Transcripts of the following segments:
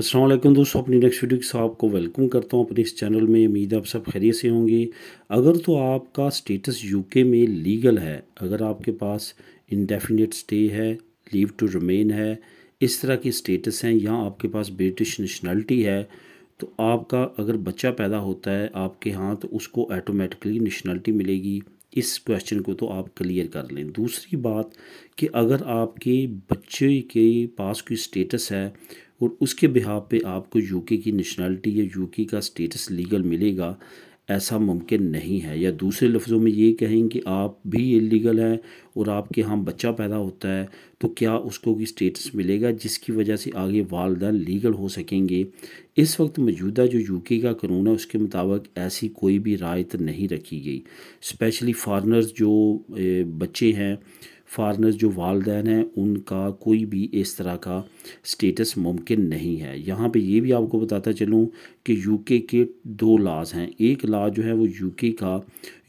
असलम दोस्तों अपनी next video के साथ आपको वेलकम करता हूँ अपने इस चैनल में उम्मीद आप सब खैरियत से होंगे अगर तो आपका स्टेटस यूके में लीगल है अगर आपके पास इंडेफिनेट स्टे है लीव टू रिमेन है इस तरह की स्टेटस हैं या आपके पास ब्रिटिश नेशनलिटी है तो आपका अगर बच्चा पैदा होता है आपके यहाँ तो उसको ऐटोमेटिकली नेशनलिटी मिलेगी इस क्वेश्चन को तो आप क्लियर कर लें दूसरी बात कि अगर आपके बच्चे के पास कोई स्टेटस है और उसके बिहाव पे आपको यूके की नेशनलिटी या यूके का स्टेटस लीगल मिलेगा ऐसा मुमकिन नहीं है या दूसरे लफ्ज़ों में ये कहें कि आप भी इलीगल हैं और आपके यहाँ बच्चा पैदा होता है तो क्या उसको भी स्टेटस मिलेगा जिसकी वजह से आगे वालदा लीगल हो सकेंगे इस वक्त मौजूदा जो यूके का कानून है उसके मुताबिक ऐसी कोई भी रायत तो नहीं रखी गई स्पेशली फॉरनर्स जो बच्चे हैं फारनर्स जो वालदेन हैं उनका कोई भी इस तरह का स्टेटस मुमकिन नहीं है यहाँ पे ये भी आपको बताता चलूँ कि यूके के दो लाज हैं एक लाज जो है वो यूके का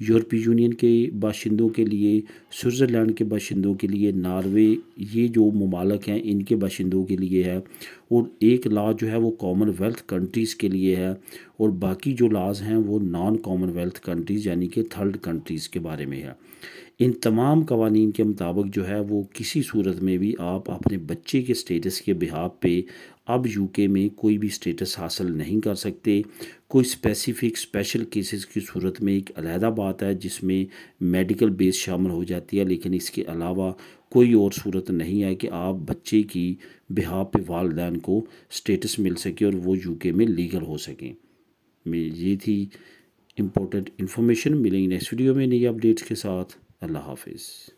यूरोपीय यूनियन के बाशिंदों के लिए स्विट्ज़रलैंड के बाशिंदों के लिए नार्वे ये जो ममालक हैं इनके बाशिंदों के लिए है और एक लाज जो है वो कॉमनवेल्थ कंट्रीज़ के लिए है और बाकी जो लाज हैं वो नॉन कॉमनवेल्थ कंट्रीज़ यानी कि थर्ड कंट्रीज़ के बारे में है इन तमाम कवानीन के मुताबिक जो है वो किसी सूरत में भी आप अपने बच्चे के स्टेटस के बिहाब पे अब यूके में कोई भी स्टेटस हासिल नहीं कर सकते कोई स्पेसिफिक स्पेशल केसेस की सूरत में एक अलहदा बात है जिसमें मेडिकल बेस शामिल हो जाती है लेकिन इसके अलावा कोई और सूरत नहीं है कि आप बच्चे की बिहाब पे वालदेन को स्टेटस मिल सके और वो यूके में लीगल हो सकें ये थी इम्पोर्टेंट इन्फॉर्मेशन मिलेंगी नेक्स्ट वीडियो में नई अपडेट्स के साथ Allah Hafiz.